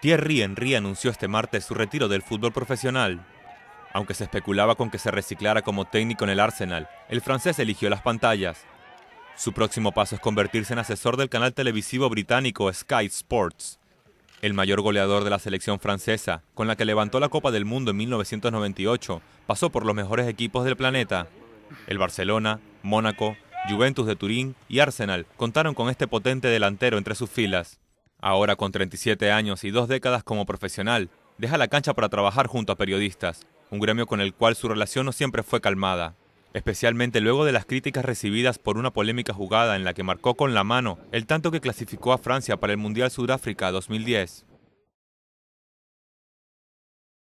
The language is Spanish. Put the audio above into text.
Thierry Henry anunció este martes su retiro del fútbol profesional. Aunque se especulaba con que se reciclara como técnico en el Arsenal, el francés eligió las pantallas. Su próximo paso es convertirse en asesor del canal televisivo británico Sky Sports. El mayor goleador de la selección francesa, con la que levantó la Copa del Mundo en 1998, pasó por los mejores equipos del planeta. El Barcelona, Mónaco, Juventus de Turín y Arsenal contaron con este potente delantero entre sus filas. Ahora, con 37 años y dos décadas como profesional, deja la cancha para trabajar junto a periodistas, un gremio con el cual su relación no siempre fue calmada, especialmente luego de las críticas recibidas por una polémica jugada en la que marcó con la mano el tanto que clasificó a Francia para el Mundial Sudáfrica 2010.